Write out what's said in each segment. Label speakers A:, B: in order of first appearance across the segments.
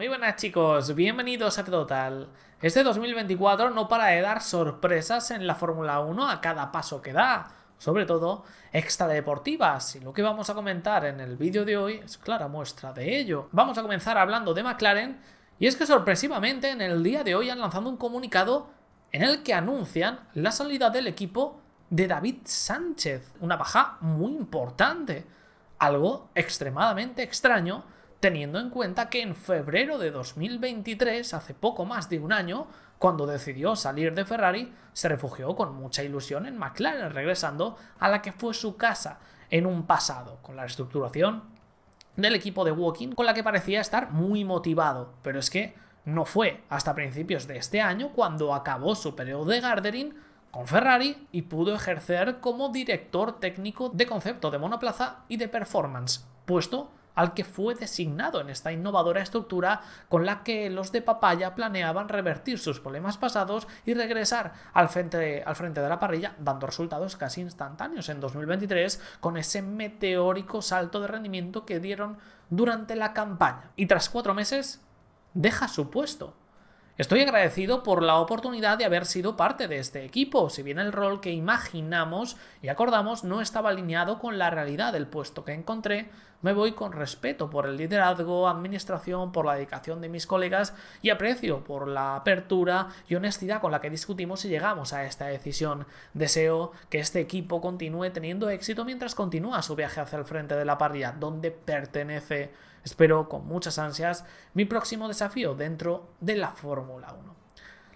A: Muy buenas chicos, bienvenidos a Total. Este 2024 no para de dar sorpresas en la Fórmula 1 a cada paso que da, sobre todo extradeportivas, y lo que vamos a comentar en el vídeo de hoy es clara muestra de ello. Vamos a comenzar hablando de McLaren, y es que sorpresivamente en el día de hoy han lanzado un comunicado en el que anuncian la salida del equipo de David Sánchez, una baja muy importante, algo extremadamente extraño, teniendo en cuenta que en febrero de 2023, hace poco más de un año, cuando decidió salir de Ferrari, se refugió con mucha ilusión en McLaren, regresando a la que fue su casa en un pasado, con la reestructuración del equipo de Walking, con la que parecía estar muy motivado, pero es que no fue hasta principios de este año cuando acabó su periodo de Gardering con Ferrari y pudo ejercer como director técnico de concepto de monoplaza y de performance, puesto al que fue designado en esta innovadora estructura con la que los de Papaya planeaban revertir sus problemas pasados y regresar al frente, de, la parrilla, dando resultados casi instantáneos en 2023 con ese meteórico salto de rendimiento que dieron durante la campaña. Y tras cuatro meses, deja su puesto Estoy agradecido por la oportunidad de haber sido parte de este equipo, si bien el rol que imaginamos y acordamos no estaba alineado con la realidad del puesto que encontré, me voy con respeto por el liderazgo, administración, por la dedicación de mis colegas y aprecio por la apertura y honestidad con la que discutimos y llegamos a esta decisión. Deseo que este equipo continúe teniendo éxito mientras continúa su viaje hacia el frente de la parrilla, donde pertenece. Espero con muchas ansias mi próximo desafío dentro de la Fórmula 1.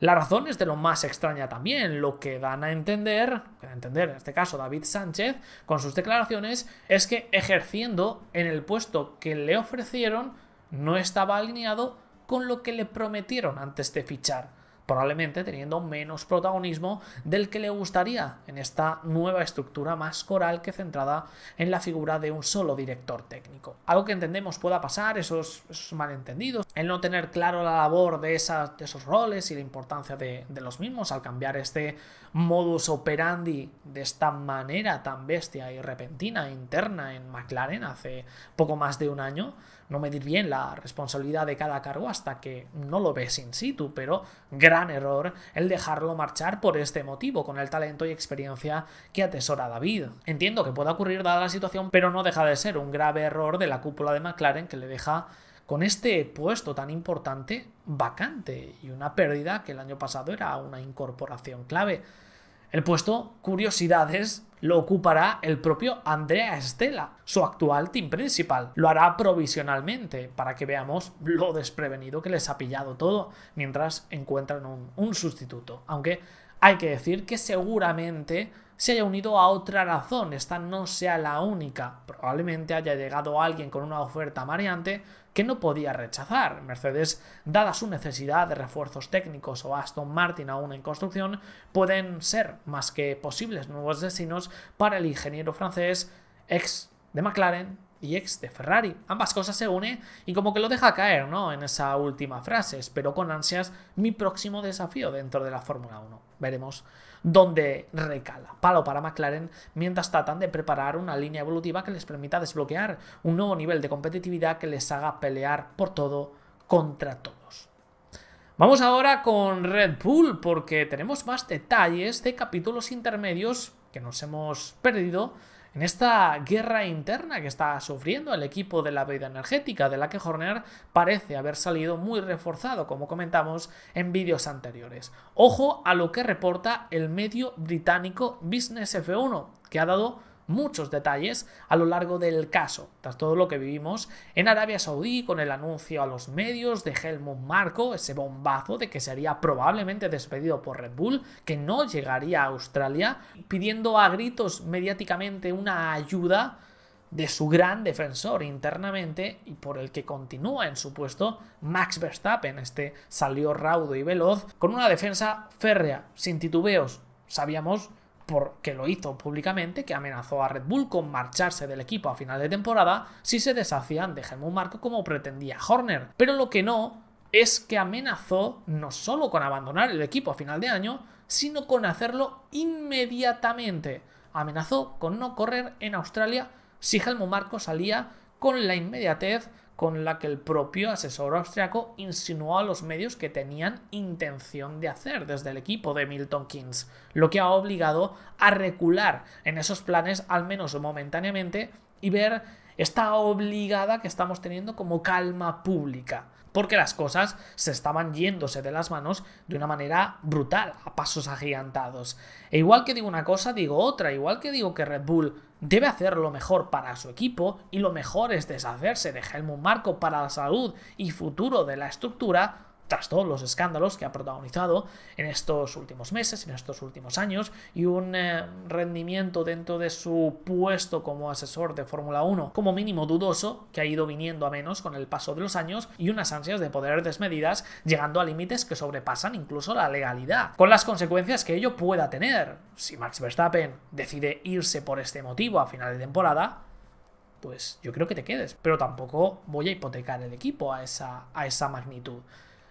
A: La razón es de lo más extraña también, lo que dan a entender, a entender en este caso David Sánchez con sus declaraciones, es que ejerciendo en el puesto que le ofrecieron no estaba alineado con lo que le prometieron antes de fichar probablemente teniendo menos protagonismo del que le gustaría en esta nueva estructura más coral que centrada en la figura de un solo director técnico. Algo que entendemos pueda pasar, esos, malentendidos, el no tener claro la labor de, esos roles y la importancia de, de los mismos al cambiar este modus operandi de esta manera tan bestia y repentina interna en McLaren hace poco más de un año, no medir bien la responsabilidad de cada cargo hasta que no lo ves in situ, pero gran error el dejarlo marchar por este motivo, con el talento y experiencia que atesora David. Entiendo que pueda ocurrir dada la situación, pero no deja de ser un grave error de la cúpula de McLaren que le deja con este puesto tan importante vacante y una pérdida que el año pasado era una incorporación clave. El puesto Curiosidades lo ocupará el propio Andrea Estela, su actual team principal. Lo hará provisionalmente para que veamos lo desprevenido que les ha pillado todo mientras encuentran un, sustituto. Aunque hay que decir que seguramente se haya unido a otra razón, esta no sea la única. Probablemente haya llegado alguien con una oferta mareante que no podía rechazar. Mercedes, dada su necesidad de refuerzos técnicos o Aston Martin aún en construcción, pueden ser más que posibles nuevos destinos para el ingeniero francés ex de McLaren y ex de Ferrari. Ambas cosas se unen y como que lo deja caer, ¿no? En esa última frase. Espero con ansias mi próximo desafío dentro de la Fórmula 1. Veremos dónde recala. Palo para McLaren mientras tratan de preparar una línea evolutiva que les permita desbloquear un nuevo nivel de competitividad que les haga pelear por todo contra todos. Vamos ahora con Red Bull porque tenemos más detalles de capítulos intermedios que nos hemos perdido en esta guerra interna que está sufriendo el equipo de la vida energética, de la que Horner parece haber salido muy reforzado, como comentamos en vídeos anteriores. Ojo a lo que reporta el medio británico Business F1, que ha dado muchos detalles a lo largo del caso, tras todo lo que vivimos en Arabia Saudí con el anuncio a los medios de Helmut Marco, ese bombazo de que sería probablemente despedido por Red Bull, que no llegaría a Australia, pidiendo a gritos mediáticamente una ayuda de su gran defensor internamente y por el que continúa en su puesto Max Verstappen. Este salió raudo y veloz con una defensa férrea, sin titubeos. Sabíamos porque lo hizo públicamente, que amenazó a Red Bull con marcharse del equipo a final de temporada si se deshacían de Helmut Marco como pretendía Horner. Pero lo que no es que amenazó no solo con abandonar el equipo a final de año, sino con hacerlo inmediatamente. Amenazó con no correr en Australia si Helmut Marco salía con la inmediatez con la que el propio asesor austriaco insinuó a los medios que tenían intención de hacer desde el equipo de Milton Keynes, lo que ha obligado a recular en esos planes, al menos momentáneamente, y ver esta obligada que estamos teniendo como calma pública porque las cosas se estaban yéndose de las manos de una manera brutal, a pasos agigantados. E igual que digo una cosa, digo otra, igual que digo que Red Bull debe hacer lo mejor para su equipo y lo mejor es deshacerse de Helmut Marco para la salud y futuro de la estructura, tras todos los escándalos que ha protagonizado en estos últimos meses, en estos últimos años, y un eh, rendimiento dentro de su puesto como asesor de Fórmula 1 como mínimo dudoso, que ha ido viniendo a menos con el paso de los años, y unas ansias de poder desmedidas, llegando a límites que sobrepasan incluso la legalidad, con las consecuencias que ello pueda tener. Si Max Verstappen decide irse por este motivo a final de temporada, pues yo creo que te quedes, pero tampoco voy a hipotecar el equipo a esa, a esa magnitud.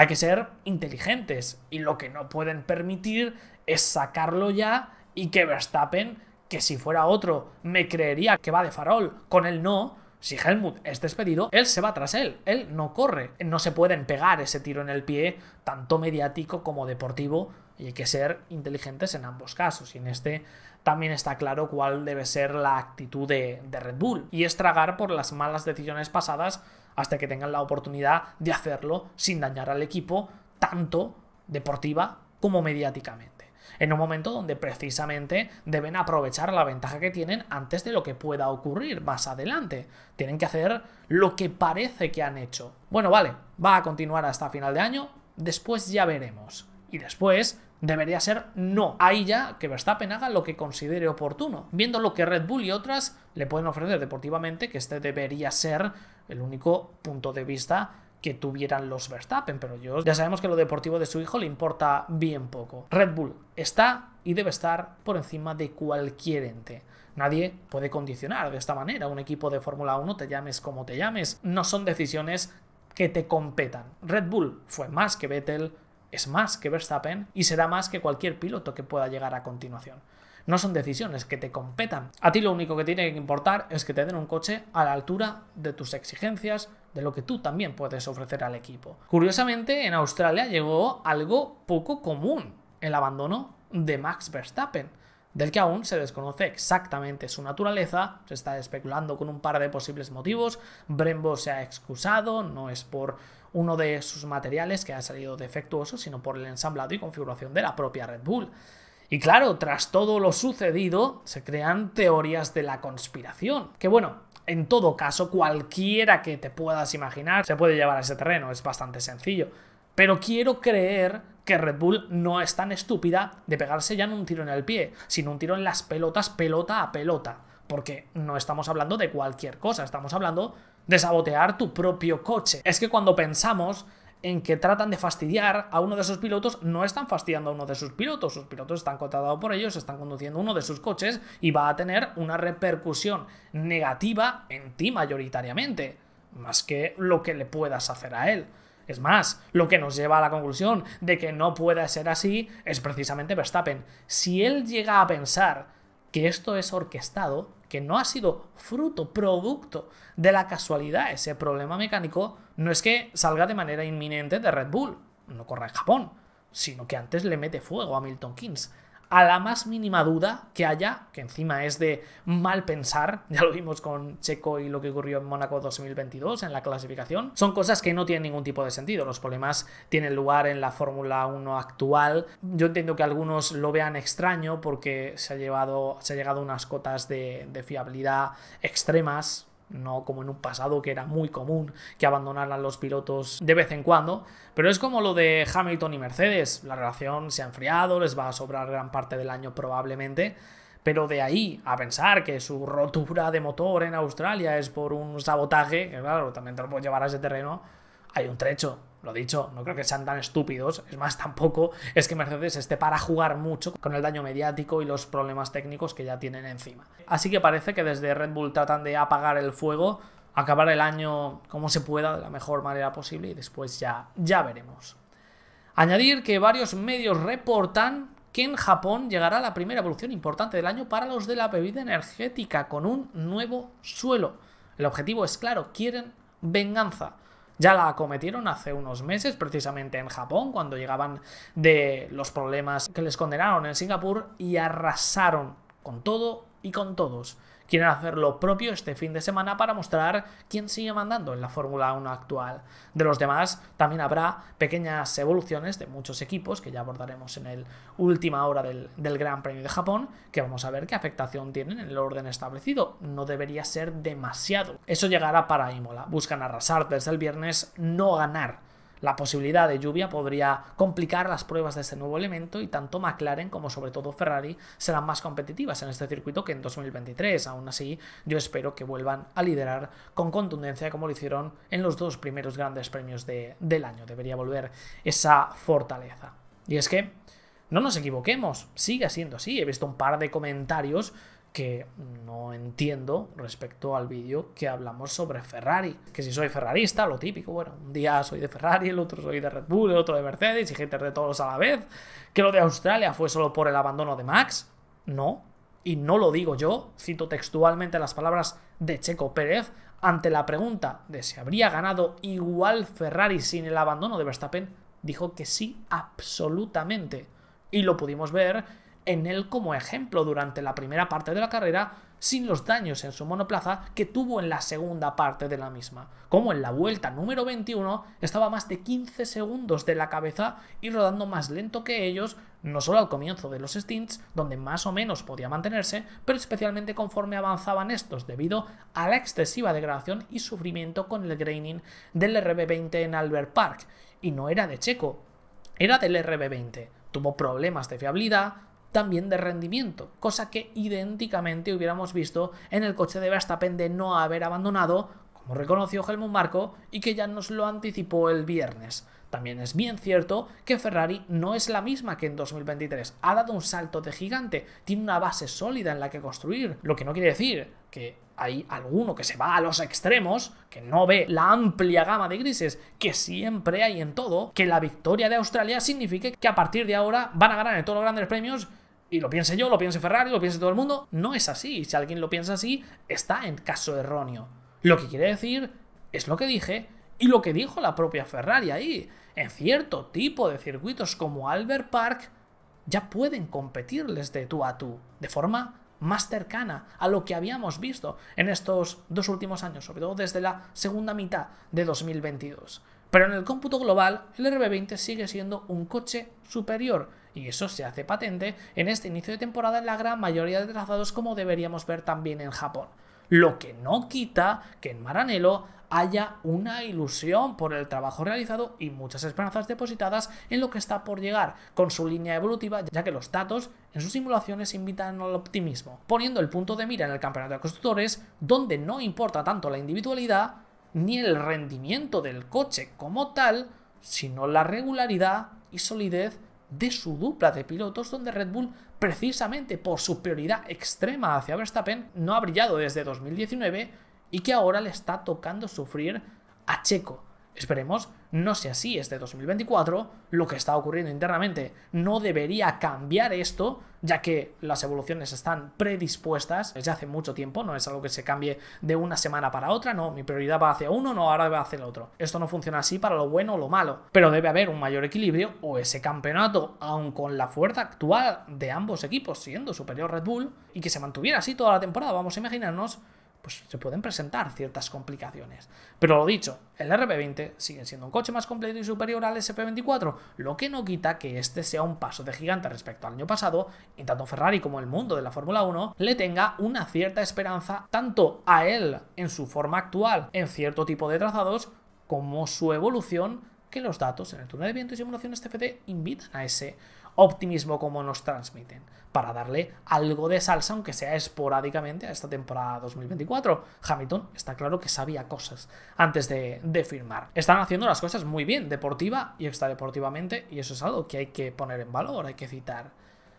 A: Hay que ser inteligentes y lo que no pueden permitir es sacarlo ya y que Verstappen, que si fuera otro, me creería que va de farol, con él no, si Helmut es despedido, él se va tras él, él no corre. No se pueden pegar ese tiro en el pie, tanto mediático como deportivo, y hay que ser inteligentes en ambos casos. Y en este también está claro cuál debe ser la actitud de, Red Bull, y estragar por las malas decisiones pasadas hasta que tengan la oportunidad de hacerlo sin dañar al equipo, tanto deportiva como mediáticamente. En un momento donde precisamente deben aprovechar la ventaja que tienen antes de lo que pueda ocurrir más adelante. Tienen que hacer lo que parece que han hecho. Bueno, vale, va a continuar hasta final de año, después ya veremos. Y después Debería ser no. Ahí ya que Verstappen haga lo que considere oportuno, viendo lo que Red Bull y otras le pueden ofrecer deportivamente, que este debería ser el único punto de vista que tuvieran los Verstappen, pero yo ya sabemos que lo deportivo de su hijo le importa bien poco. Red Bull está y debe estar por encima de cualquier ente. Nadie puede condicionar de esta manera un equipo de Fórmula 1, te llames como te llames. No son decisiones que te competan. Red Bull fue más que Vettel, es más que Verstappen y será más que cualquier piloto que pueda llegar a continuación. No son decisiones que te competan. A ti lo único que tiene que importar es que te den un coche a la altura de tus exigencias, de lo que tú también puedes ofrecer al equipo. Curiosamente, en Australia llegó algo poco común, el abandono de Max Verstappen del que aún se desconoce exactamente su naturaleza, se está especulando con un par de posibles motivos, Brembo se ha excusado, no es por uno de sus materiales que ha salido defectuoso, sino por el ensamblado y configuración de la propia Red Bull. Y claro, tras todo lo sucedido, se crean teorías de la conspiración. Que bueno, en todo caso, cualquiera que te puedas imaginar se puede llevar a ese terreno, es bastante sencillo. Pero quiero creer que Red Bull no es tan estúpida de pegarse ya en un tiro en el pie, sino un tiro en las pelotas, pelota a pelota. Porque no estamos hablando de cualquier cosa, estamos hablando de sabotear tu propio coche. Es que cuando pensamos en que tratan de fastidiar a uno de sus pilotos, no están fastidiando a uno de sus pilotos, sus pilotos están contratados por ellos, están conduciendo uno de sus coches y va a tener una repercusión negativa en ti mayoritariamente, más que lo que le puedas hacer a él. Es más, lo que nos lleva a la conclusión de que no puede ser así es precisamente Verstappen. Si él llega a pensar que esto es orquestado, que no ha sido fruto, producto de la casualidad, ese problema mecánico, no es que salga de manera inminente de Red Bull, no corra en Japón, sino que antes le mete fuego a Milton Keynes a la más mínima duda que haya, que encima es de mal pensar, ya lo vimos con Checo y lo que ocurrió en Mónaco 2022 en la clasificación, son cosas que no tienen ningún tipo de sentido. Los problemas tienen lugar en la Fórmula 1 actual. Yo entiendo que algunos lo vean extraño porque se ha, llevado, se ha llegado unas cotas de, de fiabilidad extremas no como en un pasado que era muy común que abandonaran los pilotos de vez en cuando, pero es como lo de Hamilton y Mercedes, la relación se ha enfriado, les va a sobrar gran parte del año probablemente, pero de ahí a pensar que su rotura de motor en Australia es por un sabotaje, que claro, también te lo puedes llevar a ese terreno, hay un trecho, lo dicho, no creo que sean tan estúpidos. Es más, tampoco es que Mercedes esté para jugar mucho con el daño mediático y los problemas técnicos que ya tienen encima. Así que parece que desde Red Bull tratan de apagar el fuego, acabar el año como se pueda, de la mejor manera posible y después ya, ya veremos. Añadir que varios medios reportan que en Japón llegará la primera evolución importante del año para los de la bebida energética con un nuevo suelo. El objetivo es claro, quieren venganza. Ya la acometieron hace unos meses, precisamente en Japón, cuando llegaban de los problemas que les condenaron en Singapur y arrasaron con todo y con todos quieren hacer lo propio este fin de semana para mostrar quién sigue mandando en la Fórmula 1 actual. De los demás, también habrá pequeñas evoluciones de muchos equipos que ya abordaremos en el última hora del, del Gran Premio de Japón, que vamos a ver qué afectación tienen en el orden establecido. No debería ser demasiado. Eso llegará para Imola. Buscan arrasar desde el viernes, no ganar la posibilidad de lluvia podría complicar las pruebas de este nuevo elemento y tanto McLaren como sobre todo Ferrari serán más competitivas en este circuito que en 2023. Aún así, yo espero que vuelvan a liderar con contundencia como lo hicieron en los dos primeros grandes premios del año. Debería volver esa fortaleza. Y es que no nos equivoquemos, sigue siendo así. He visto un par de comentarios que no entiendo respecto al vídeo que hablamos sobre Ferrari. Que si soy ferrarista, lo típico, bueno, un día soy de Ferrari, el otro soy de Red Bull, el otro de Mercedes y gente de todos a la vez. Que lo de Australia fue solo por el abandono de Max. No, y no lo digo yo, cito textualmente las palabras de Checo Pérez ante la pregunta de si habría ganado igual Ferrari sin el abandono de Verstappen, dijo que sí, absolutamente. Y lo pudimos ver en él como ejemplo durante la primera parte de la carrera sin los daños en su monoplaza que tuvo en la segunda parte de la misma, como en la vuelta número 21 estaba más de 15 segundos de la cabeza y rodando más lento que ellos, no solo al comienzo de los stints, donde más o menos podía mantenerse, pero especialmente conforme avanzaban estos debido a la excesiva degradación y sufrimiento con el graining del RB20 en Albert Park, y no era de Checo, era del RB20. Tuvo problemas de fiabilidad, también de rendimiento, cosa que idénticamente hubiéramos visto en el coche de Verstappen de no haber abandonado, como reconoció Helmut Marco y que ya nos lo anticipó el viernes. También es bien cierto que Ferrari no es la misma que en 2023. Ha dado un salto de gigante, tiene una base sólida en la que construir, lo que no quiere decir que hay alguno que se va a los extremos, que no ve la amplia gama de grises que siempre hay en todo, que la victoria de Australia signifique que a partir de ahora van a ganar en todos los grandes premios y lo piense yo, lo piense Ferrari, lo piense todo el mundo, no es así. Si alguien lo piensa así, está en caso erróneo. Lo que quiere decir es lo que dije y lo que dijo la propia Ferrari ahí. En cierto tipo de circuitos como Albert Park, ya pueden competirles de tú a tú, de forma más cercana a lo que habíamos visto en estos dos últimos años, sobre todo desde la segunda mitad de 2022. Pero en el cómputo global, el RB20 sigue siendo un coche superior y eso se hace patente en este inicio de temporada en la gran mayoría de trazados como deberíamos ver también en Japón. Lo que no quita que en Maranello haya una ilusión por el trabajo realizado y muchas esperanzas depositadas en lo que está por llegar con su línea evolutiva, ya que los datos en sus simulaciones invitan al optimismo, poniendo el punto de mira en el campeonato de constructores, donde no importa tanto la individualidad ni el rendimiento del coche como tal, sino la regularidad y solidez de su dupla de pilotos, donde Red Bull, precisamente por su prioridad extrema hacia Verstappen, no ha brillado desde 2019 y que ahora le está tocando sufrir a Checo. Esperemos no sea así este 2024, lo que está ocurriendo internamente no debería cambiar esto, ya que las evoluciones están predispuestas desde hace mucho tiempo, no es algo que se cambie de una semana para otra, no, mi prioridad va hacia uno, no, ahora va hacia el otro. Esto no funciona así para lo bueno o lo malo, pero debe haber un mayor equilibrio o ese campeonato, aun con la fuerza actual de ambos equipos siendo superior Red Bull, y que se mantuviera así toda la temporada, vamos a imaginarnos pues se pueden presentar ciertas complicaciones. Pero lo dicho, el rp 20 sigue siendo un coche más completo y superior al SP24, lo que no quita que este sea un paso de gigante respecto al año pasado, y tanto Ferrari como el mundo de la Fórmula 1 le tenga una cierta esperanza tanto a él en su forma actual en cierto tipo de trazados, como su evolución que los datos en el túnel de viento y simulaciones CFD invitan a ese optimismo como nos transmiten, para darle algo de salsa, aunque sea esporádicamente, a esta temporada 2024. Hamilton está claro que sabía cosas antes de, firmar. Están haciendo las cosas muy bien, deportiva y extradeportivamente, y eso es algo que hay que poner en valor, hay que citar.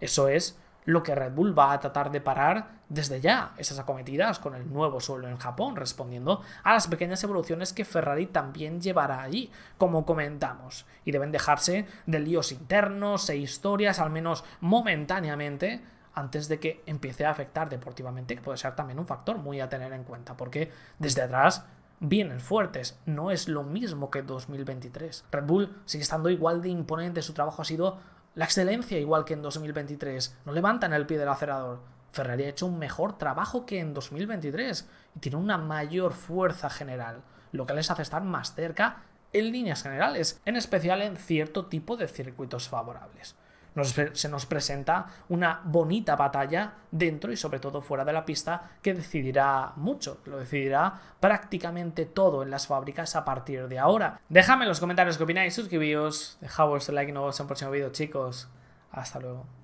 A: Eso es lo que Red Bull va a tratar de parar desde ya esas acometidas con el nuevo suelo en Japón, respondiendo a las pequeñas evoluciones que Ferrari también llevará allí, como comentamos, y deben dejarse de líos internos e historias, al menos momentáneamente, antes de que empiece a afectar deportivamente, que puede ser también un factor muy a tener en cuenta, porque desde atrás vienen fuertes, no es lo mismo que 2023. Red Bull sigue estando igual de imponente, su trabajo ha sido la excelencia, igual que en 2023, no levantan el pie del acelerador. Ferrari ha hecho un mejor trabajo que en 2023 y tiene una mayor fuerza general, lo que les hace estar más cerca en líneas generales, en especial en cierto tipo de circuitos favorables se nos presenta una bonita batalla dentro y sobre todo fuera de la pista que decidirá mucho, lo decidirá prácticamente todo en las fábricas a partir de ahora. Dejadme en los comentarios qué opináis, suscribíos, dejad vuestro like y nos vemos en el próximo vídeo chicos. Hasta luego.